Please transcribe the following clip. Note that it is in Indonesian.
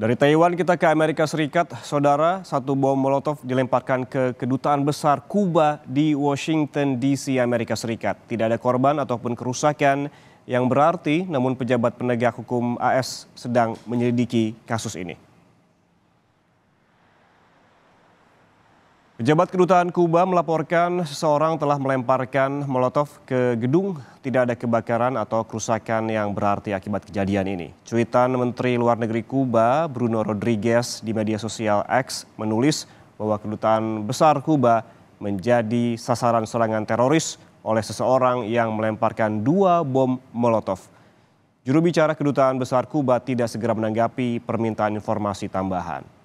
Dari Taiwan kita ke Amerika Serikat, saudara, satu bom Molotov dilemparkan ke kedutaan besar Kuba di Washington DC, Amerika Serikat. Tidak ada korban ataupun kerusakan yang berarti, namun pejabat penegak hukum AS sedang menyelidiki kasus ini. Pejabat Kedutaan Kuba melaporkan seseorang telah melemparkan molotov ke gedung. Tidak ada kebakaran atau kerusakan yang berarti akibat kejadian ini. Cuitan Menteri Luar Negeri Kuba Bruno Rodriguez di media sosial X menulis bahwa Kedutaan Besar Kuba menjadi sasaran serangan teroris oleh seseorang yang melemparkan dua bom molotov. Juru bicara Kedutaan Besar Kuba tidak segera menanggapi permintaan informasi tambahan.